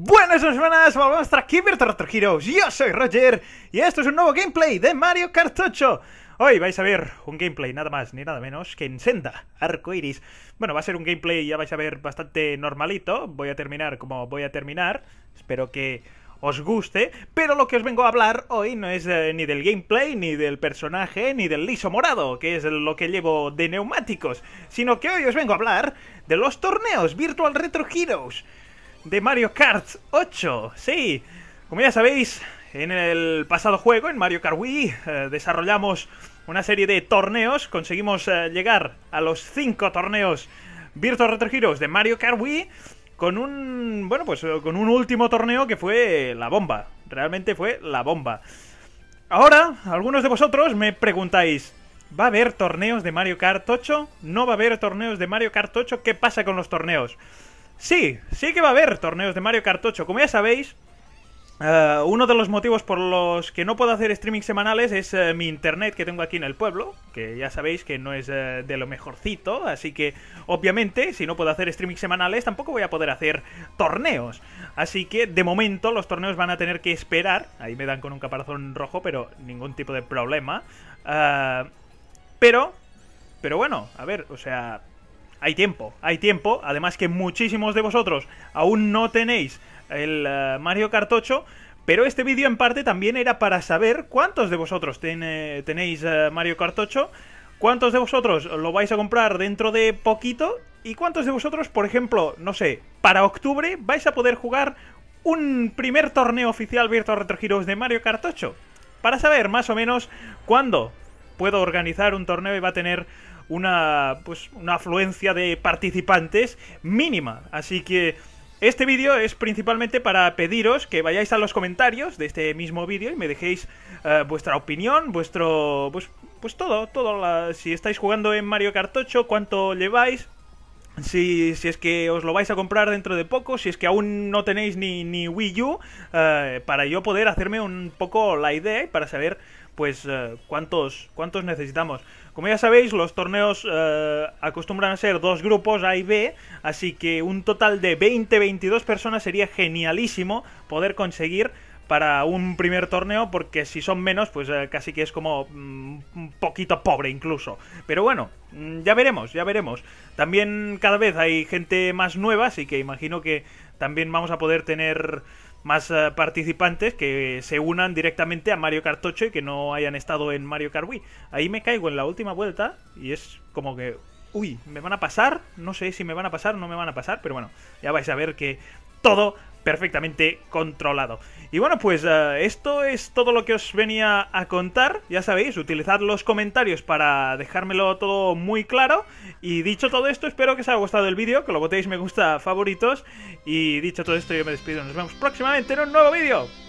Buenas semanas, volvemos a aquí Virtual Retro Heroes. Yo soy Roger y esto es un nuevo gameplay de Mario Kart 8. Hoy vais a ver un gameplay nada más ni nada menos que encenda senda, arco iris. Bueno, va a ser un gameplay, ya vais a ver, bastante normalito. Voy a terminar como voy a terminar. Espero que os guste, pero lo que os vengo a hablar hoy no es eh, ni del gameplay, ni del personaje, ni del liso morado, que es lo que llevo de neumáticos, sino que hoy os vengo a hablar de los torneos Virtual Retro Heroes de Mario Kart 8. Sí, como ya sabéis, en el pasado juego, en Mario Kart Wii, eh, desarrollamos una serie de torneos, conseguimos eh, llegar a los 5 torneos Virtual Retro de Mario Kart Wii con un, bueno, pues eh, con un último torneo que fue la bomba, realmente fue la bomba. Ahora, algunos de vosotros me preguntáis, ¿va a haber torneos de Mario Kart 8? ¿No va a haber torneos de Mario Kart 8? ¿Qué pasa con los torneos? Sí, sí que va a haber torneos de Mario Kart 8. Como ya sabéis, eh, uno de los motivos por los que no puedo hacer streaming semanales es eh, mi internet que tengo aquí en el pueblo, que ya sabéis que no es eh, de lo mejorcito, así que obviamente si no puedo hacer streaming semanales tampoco voy a poder hacer torneos. Así que de momento los torneos van a tener que esperar, ahí me dan con un caparazón rojo, pero ningún tipo de problema. pero, pero bueno, a ver, o sea, hay tiempo, hay tiempo. Además que muchísimos de vosotros aún no tenéis el eh, Mario Kart 8, pero este vídeo en parte también era para saber cuántos de vosotros eh, tenéis eh, Mario Kart 8, cuántos de vosotros lo vais a comprar dentro de poquito y cuántos de vosotros, por ejemplo, no sé, para octubre vais a poder jugar un primer torneo oficial Virtual a de Mario Kart 8. Para saber más o menos cuándo puedo organizar un torneo y va a tener una, pues, una afluencia de participantes mínima. Así que este vídeo es principalmente para pediros que vayáis a los comentarios de este mismo vídeo y me dejéis eh, vuestra opinión, vuestro... Pues, pues todo, todo. si estáis jugando en Mario Kart 8, cuánto lleváis, si, si, es que os lo vais a comprar dentro de poco, si es que aún no tenéis ni, ni Wii U, eh, para yo poder hacerme un poco la idea y para saber pues eh, ¿cuántos, cuántos necesitamos. Como ya sabéis, los torneos eh, acostumbran a ser dos grupos, A y B, así que un total de 20-22 personas sería genialísimo poder conseguir para un primer torneo, porque si son menos, pues eh, casi que es como mm, un poquito pobre incluso. Pero bueno, mm, ya veremos, ya veremos. También cada vez hay gente más nueva, así que imagino que también vamos a poder tener más eh, participantes que se unan directamente a Mario Kart y que no hayan estado en Mario Kart Wii. Ahí me caigo en la última vuelta y es como que, uy, me van a pasar, no sé si me van a pasar, no me van a pasar, pero bueno, ya vais a ver que todo perfectamente controlado. Y bueno, pues eh, esto es todo lo que os venía a contar. Ya sabéis, utilizad los comentarios para dejármelo todo muy claro. Y dicho todo esto, espero que os haya gustado el vídeo, que lo votéis me gusta, favoritos. Y dicho todo esto, yo me despido. Nos vemos próximamente en un nuevo vídeo.